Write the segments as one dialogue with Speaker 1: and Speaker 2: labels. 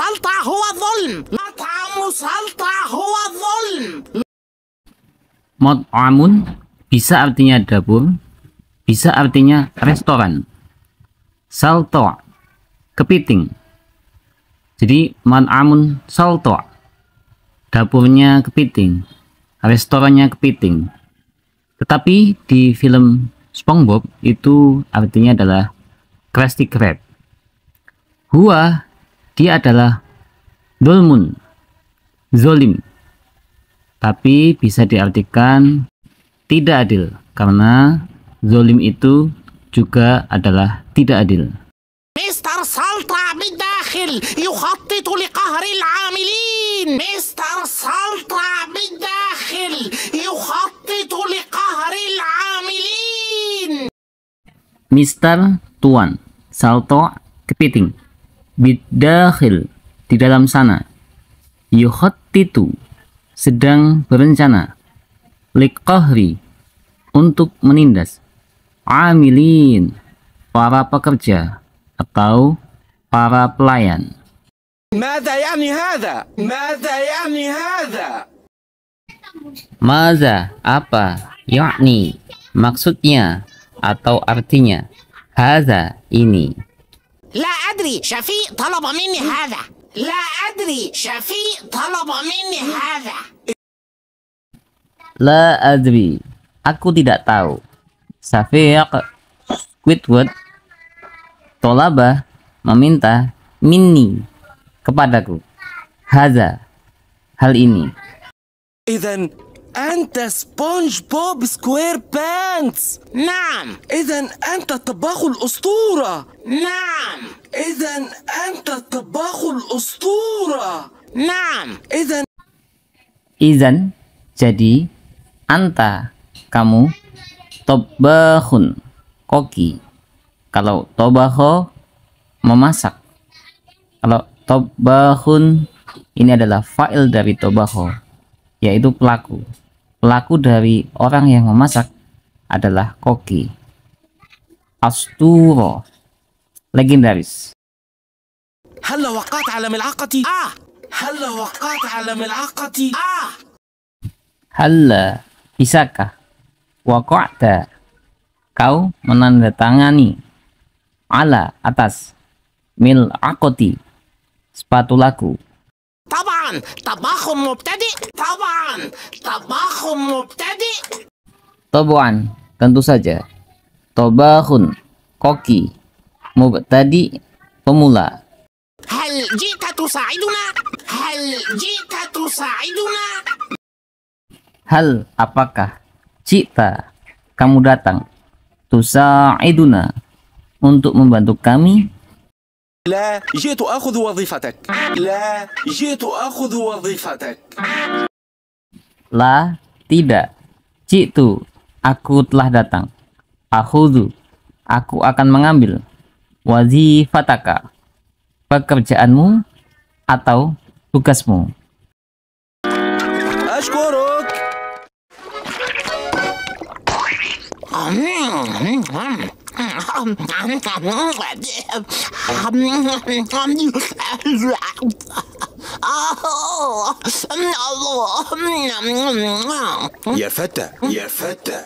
Speaker 1: سلطة هو الظلم مطعم سلطة هو الظلم
Speaker 2: Mot'amun bisa artinya dapur, bisa artinya restoran. Salto, kepiting. Jadi amun salto, dapurnya kepiting, restorannya kepiting. Tetapi di film SpongeBob itu artinya adalah Krusty Krab. Hua dia adalah dolmun, zolim. Tapi bisa diartikan tidak adil karena zolim itu juga adalah tidak adil.
Speaker 1: Mr. Salta bidakhil yukhattitu يخطط لقهر العاملين مستر سلطع من داخل يخطط لقهر العاملين
Speaker 2: Mister Tuan Salto Kepiting bidakhil di dalam sana yukhatitu sedang berencana liqahri untuk menindas amilin para pekerja atau para pelayan
Speaker 1: Mada yani hada? Mada yani hada?
Speaker 2: Maza apa yakni maksudnya atau artinya haza ini
Speaker 1: لا أدري شفيق طلب مني هذا لا أدري شفيق طلب مني هذا
Speaker 2: لا أدري aku tidak tahu Syafiq Squidward Tolaba meminta minni kepadaku haza hal ini Izan
Speaker 1: أنت سبونج بوب سكوير بانتس نعم إذا أنت الطباخ الأسطورة نعم إذا أنت الطباخ الأسطورة نعم إذا
Speaker 2: إذا jadi anta kamu tobahun koki kalau tobaho memasak kalau tobahun ini adalah fa'il dari tobaho yaitu pelaku Pelaku dari orang yang memasak adalah koki. Asturo legendaris.
Speaker 1: هلا وقعت على ملعقتي
Speaker 2: آه bisakah waqa'ta kau menandatangani ala atas mil akoti sepatu laku
Speaker 1: طبعاً طباخ مبتدئ طبعاً طباخ مبتدئ
Speaker 2: طبعاً tentu saja طباخ koki mubtadi pemula
Speaker 1: هل جئت تساعدنا هل جئت تساعدنا
Speaker 2: هل apakah cita kamu datang tusaiduna untuk membantu kami
Speaker 1: لا جئت آخذ وظيفتك لا جئت آخذ وظيفتك
Speaker 2: لا tidak جئت aku telah datang akhudu aku akan mengambil وظيفتك pekerjaanmu atau tugasmu
Speaker 1: ashkuruk mm -hmm. hmm،, hmm. Ya Fata, ya Fata.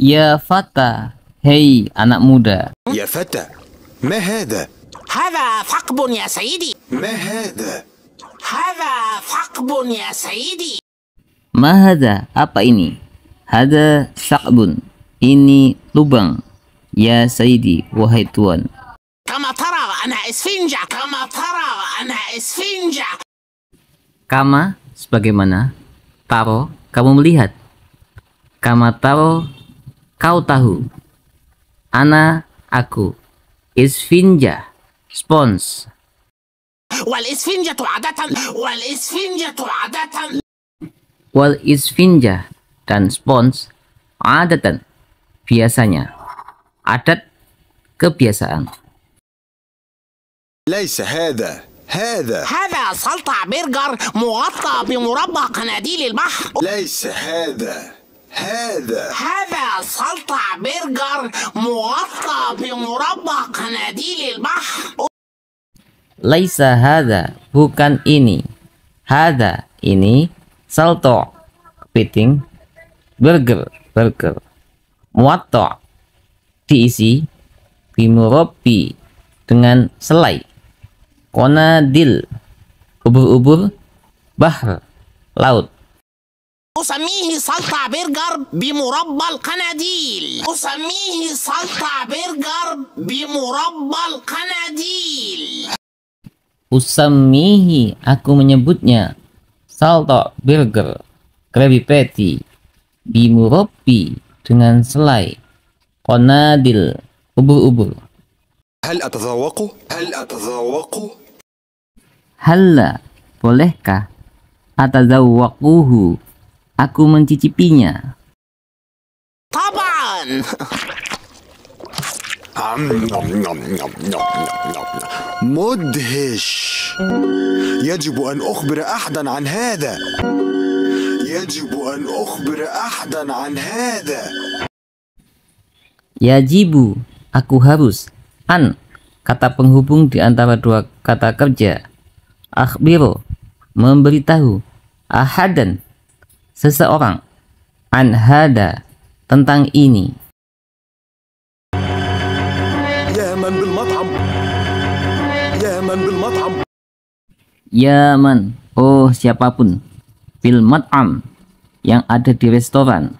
Speaker 2: Ya Fata, hei anak muda. Ya Fata, ما هذا؟
Speaker 1: هذا ثقب يا سيدي.
Speaker 2: ما هذا؟
Speaker 1: هذا ثقب يا
Speaker 2: Apa ini? Hada saqbun. Ini lubang. Ya Sayyidi, wahai Tuan.
Speaker 1: Kama tara ana isfinja, kama tara ana isfinja.
Speaker 2: Kama, sebagaimana, taro, kamu melihat. Kama taro, kau tahu. Ana, aku. Isfinja, spons.
Speaker 1: Wal isfinja adatan, wal isfinja adatan.
Speaker 2: Wal isfinja dan spons adatan, biasanya adat kebiasaan. Laisa bukan ini هذا ini salto piting burger burger diisi bimuropi dengan selai konadil ubur-ubur bahar laut
Speaker 1: usamihi salta bergar bimurabbal kanadil usamihi salta bergar bimurabbal kanadil
Speaker 2: usamihi aku menyebutnya salto burger krabby patty bimuropi dengan selai قنادل أبر أبر
Speaker 1: هل أتذوق؟ هل أتذوق؟
Speaker 2: هل bolehkah atazawwaquhu aku mencicipinya
Speaker 1: taban نعم، نعم، نعم، مدهش يجب أن أخبر أحدا عن هذا يجب أن أخبر أحدا عن هذا
Speaker 2: Yajibu, aku harus. An, kata penghubung di antara dua kata kerja. Akhbiro, memberitahu. Ahadan, seseorang. Anhada, tentang ini.
Speaker 1: matam. matam.
Speaker 2: Ya man, oh siapapun, bil mat'am, yang ada di restoran.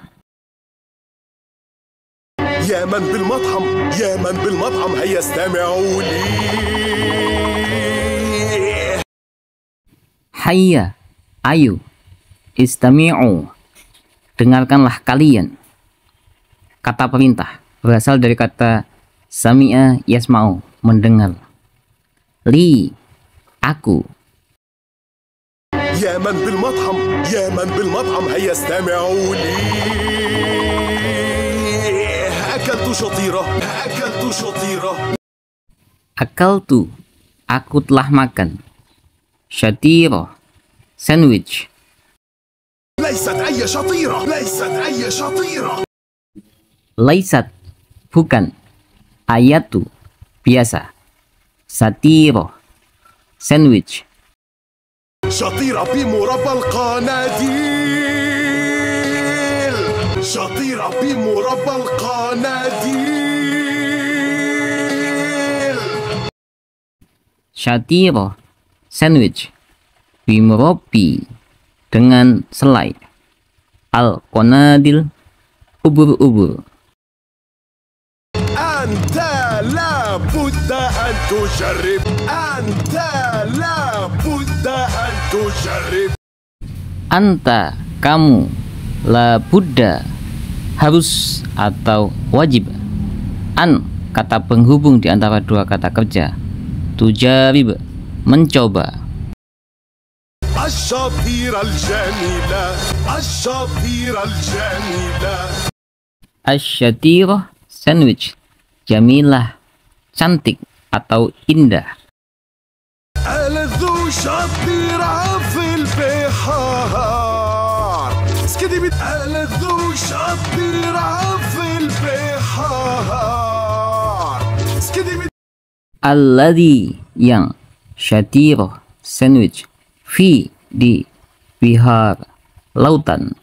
Speaker 1: يا من بالمطعم يا من بالمطعم هيا استمعوا لي
Speaker 2: هيا ايو استمعوا dengarkanlah kalian kata perintah berasal dari kata sami'a yasma'u mendengar li aku
Speaker 1: يا من بالمطعم يا من بالمطعم هيا استمعوا لي
Speaker 2: Akal tu, aku telah makan. Shatiro, sandwich. Laisat, bukan. tu, biasa. Satiro, sandwich.
Speaker 1: Shatira bi murabbal qanadil. Shatira bi murabbal qanadil.
Speaker 2: syatir sandwich bimropi dengan selai al konadil ubur-ubur
Speaker 1: anta la budda antu tusharrif anta la budda
Speaker 2: anta kamu la buddha harus atau wajib an kata penghubung di antara dua kata kerja tujarib mencoba Asyatirah sandwich Jamilah cantik atau indah alladhi yang syatir sandwich fi di bihar lautan